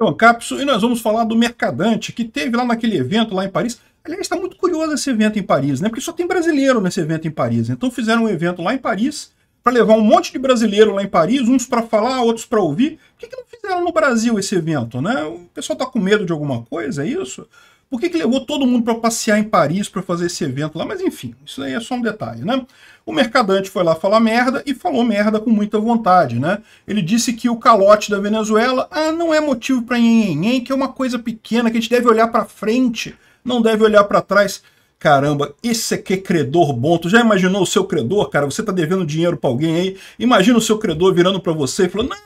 Então, o Ancapso, e nós vamos falar do Mercadante, que teve lá naquele evento lá em Paris. Aliás, está muito curioso esse evento em Paris, né? Porque só tem brasileiro nesse evento em Paris. Então fizeram um evento lá em Paris para levar um monte de brasileiro lá em Paris, uns para falar, outros para ouvir. Por que, que, não fizeram no Brasil esse evento, né? O pessoal está com medo de alguma coisa, é isso? Por que, que levou todo mundo para passear em Paris para fazer esse evento lá? Mas enfim, isso aí é só um detalhe, né? O mercadante foi lá falar merda e falou merda com muita vontade, né? Ele disse que o calote da Venezuela ah, não é motivo para ninguém, que é uma coisa pequena, que a gente deve olhar para frente, não deve olhar para trás. Caramba, esse aqui é credor bom. Tu já imaginou o seu credor, cara? Você tá devendo dinheiro para alguém aí? Imagina o seu credor virando para você e falando: "Não,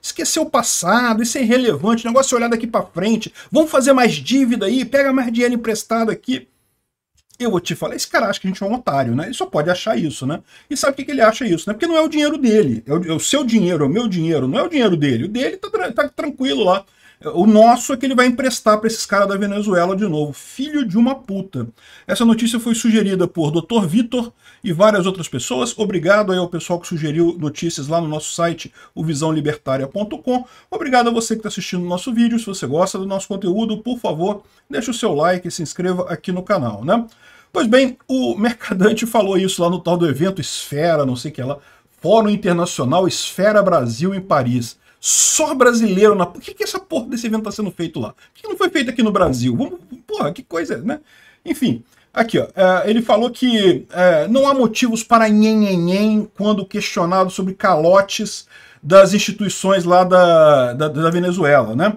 esquecer o passado, isso é irrelevante, o negócio é olhar daqui para frente, vamos fazer mais dívida aí, pega mais dinheiro emprestado aqui. Eu vou te falar, esse cara acha que a gente é um otário, né? Ele só pode achar isso, né? E sabe o que, que ele acha isso, né? Porque não é o dinheiro dele, é o, é o, seu dinheiro, é o meu dinheiro, não é o dinheiro dele. O dele tá, tá tranquilo lá, o nosso é que ele vai emprestar para esses caras da Venezuela de novo. Filho de uma puta. Essa notícia foi sugerida por Dr. Vitor e várias outras pessoas. Obrigado aí ao pessoal que sugeriu notícias lá no nosso site, o visãolibertaria.com. Obrigado a você que está assistindo o nosso vídeo. Se você gosta do nosso conteúdo, por favor, deixe o seu like e se inscreva aqui no canal, né? Pois bem, o Mercadante falou isso lá no tal do evento Esfera, não sei o que lá, Fórum Internacional Esfera Brasil em Paris só brasileiro na. Por que, que essa porra desse evento está sendo feito lá? Por que não foi feito aqui no Brasil? Vamos... Porra, que coisa, né? Enfim, aqui, ó. É, ele falou que é, não há motivos para nhenhenhen quando questionado sobre calotes das instituições lá da, da, da Venezuela, né?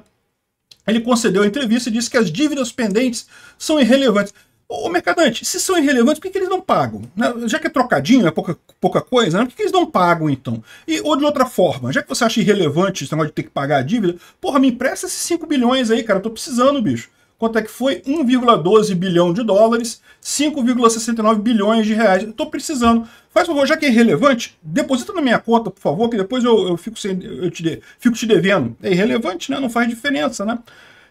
Ele concedeu a entrevista e disse que as dívidas pendentes são irrelevantes. Ô, mercadante, se são irrelevantes, por que, que eles não pagam? Né? Já que é trocadinho, é pouca, pouca coisa, né? por que, que, eles não pagam então? E, ou de outra forma, já que você acha irrelevante esse negócio de ter que pagar a dívida, porra, me empresta esses 5 bilhões aí, cara, eu tô precisando, bicho. Quanto é que foi? 1,12 bilhão de dólares, 5,69 bilhões de reais. Eu tô precisando. Faz favor, já que é irrelevante, deposita na minha conta, por favor, que depois eu, eu fico, sem, eu te, de, fico te devendo. É irrelevante, né? Não faz diferença, né?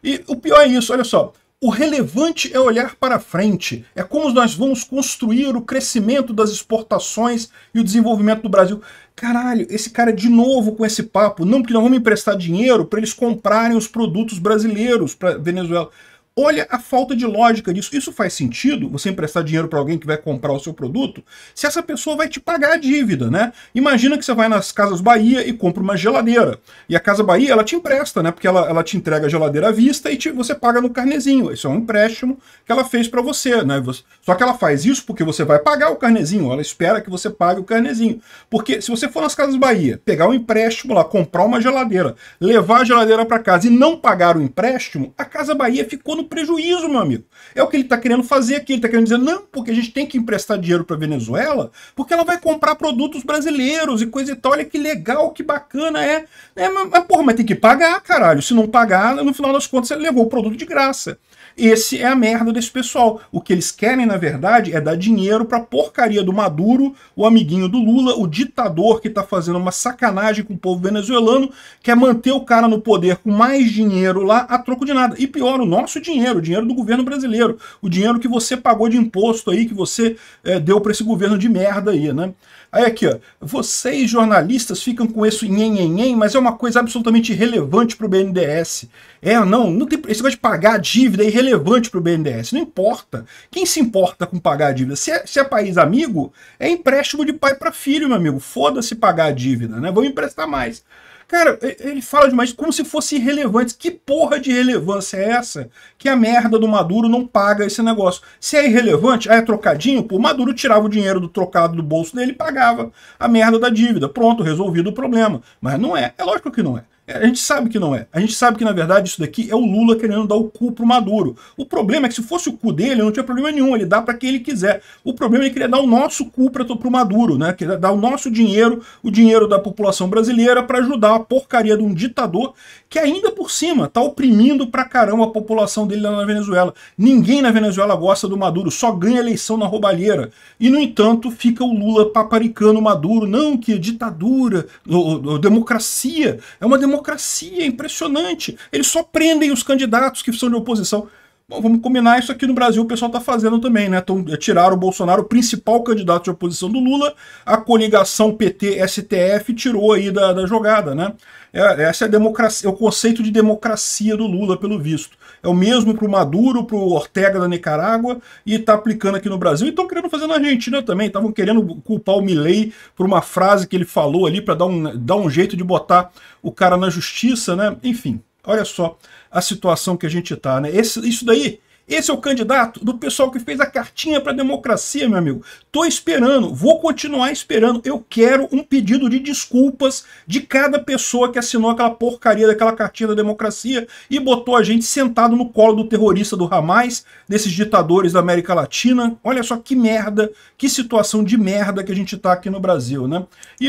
E o pior é isso, olha só. O relevante é olhar para frente, é como nós vamos construir o crescimento das exportações e o desenvolvimento do Brasil. Caralho, esse cara de novo com esse papo, não porque não vamos emprestar dinheiro para eles comprarem os produtos brasileiros para Venezuela. Olha a falta de lógica disso. Isso faz sentido? Você emprestar dinheiro para alguém que vai comprar o seu produto? Se essa pessoa vai te pagar a dívida, né? Imagina que você vai nas Casas Bahia e compra uma geladeira. E a Casa Bahia, ela te empresta, né? Porque ela, ela te entrega a geladeira à vista e te, você paga no carnezinho. Isso é um empréstimo que ela fez para você, né? Só que ela faz isso porque você vai pagar o carnezinho. Ela espera que você pague o carnezinho. Porque se você for nas Casas Bahia, pegar um empréstimo lá, comprar uma geladeira, levar a geladeira para casa e não pagar o empréstimo, a Casa Bahia ficou no prejuízo, meu amigo. É o que ele está querendo fazer aqui. Ele está querendo dizer, não, porque a gente tem que emprestar dinheiro para a Venezuela, porque ela vai comprar produtos brasileiros e coisa e tal. Olha que legal, que bacana é. é mas, mas, porra, mas tem que pagar, caralho. Se não pagar, no final das contas, ele levou o produto de graça. Esse é a merda desse pessoal. O que eles querem, na verdade, é dar dinheiro pra porcaria do Maduro, o amiguinho do Lula, o ditador que está fazendo uma sacanagem com o povo venezuelano, quer manter o cara no poder com mais dinheiro lá a troco de nada. E pior, o nosso dinheiro dinheiro, o dinheiro do governo brasileiro, o dinheiro que você pagou de imposto aí, que você é, deu para esse governo de merda aí, né? Aí aqui, ó, vocês jornalistas ficam com isso em mas é uma coisa absolutamente irrelevante para o BNDES. É, não, não tem, esse negócio de pagar a dívida é irrelevante para o BNDES, não importa. Quem se importa com pagar a dívida? Se é, se é país amigo, é empréstimo de pai para filho, meu amigo. Foda-se pagar a dívida, né? Vamos emprestar mais. Cara, ele fala demais como se fosse irrelevante. Que porra de relevância é essa que a merda do Maduro não paga esse negócio. Se é irrelevante, ah, é trocadinho, pô, Maduro tirava o dinheiro do trocado do bolso dele e pagava a merda da dívida. Pronto, resolvido o problema. Mas não é. É lógico que não é. É, a gente sabe que não é. A gente sabe que, na verdade, isso daqui é o Lula querendo dar o cu pro Maduro. O problema é que se fosse o cu dele, não tinha problema nenhum. Ele dá para quem ele quiser. O problema é que ele queria dar o nosso cu pra, pro Maduro, né? Queria dar o nosso dinheiro, o dinheiro da população brasileira, para ajudar a porcaria de um ditador que ainda por cima tá oprimindo pra caramba a população dele lá na Venezuela. Ninguém na Venezuela gosta do Maduro, só ganha eleição na roubalheira. E, no entanto, fica o Lula paparicando o Maduro. Não, que ditadura, ou, ou, democracia. É uma democracia democracia, é impressionante. Eles só prendem os candidatos que são de oposição. Bom, vamos combinar isso aqui no Brasil, o pessoal está fazendo também, né? Então, tiraram o Bolsonaro, o principal candidato de oposição do Lula, a coligação PT-STF tirou aí da, da jogada, né? É, essa é, a democracia, é o conceito de democracia do Lula, pelo visto. É o mesmo para o Maduro, para o Ortega da Nicarágua, e está aplicando aqui no Brasil. E estão querendo fazer na Argentina também. Estavam querendo culpar o Milley por uma frase que ele falou ali para dar um, dar um jeito de botar o cara na justiça, né? Enfim, Olha só a situação que a gente está, né? Esse, isso daí esse é o candidato do pessoal que fez a cartinha para a democracia, meu amigo. Tô esperando, vou continuar esperando. Eu quero um pedido de desculpas de cada pessoa que assinou aquela porcaria daquela cartinha da democracia e botou a gente sentado no colo do terrorista do Hamas, desses ditadores da América Latina. Olha só que merda, que situação de merda que a gente tá aqui no Brasil, né? E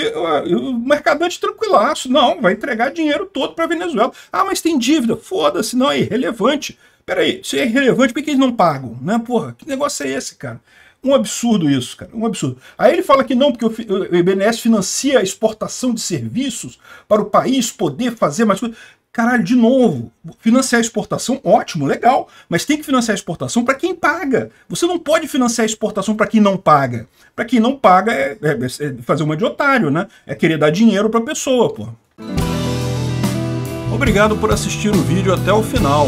o mercadante tranquilaço, não, vai entregar dinheiro todo para Venezuela. Ah, mas tem dívida. Foda-se, não é irrelevante. Peraí, isso é irrelevante, por que eles não pagam? Né? Porra, que negócio é esse, cara? Um absurdo isso, cara, um absurdo. Aí ele fala que não, porque o IBNS financia a exportação de serviços para o país poder fazer mais coisas. Caralho, de novo, financiar a exportação, ótimo, legal, mas tem que financiar a exportação para quem paga. Você não pode financiar a exportação para quem não paga. Para quem não paga é, é, é, é fazer uma de otário, né? É querer dar dinheiro para a pessoa, pô. Obrigado por assistir o vídeo até o final.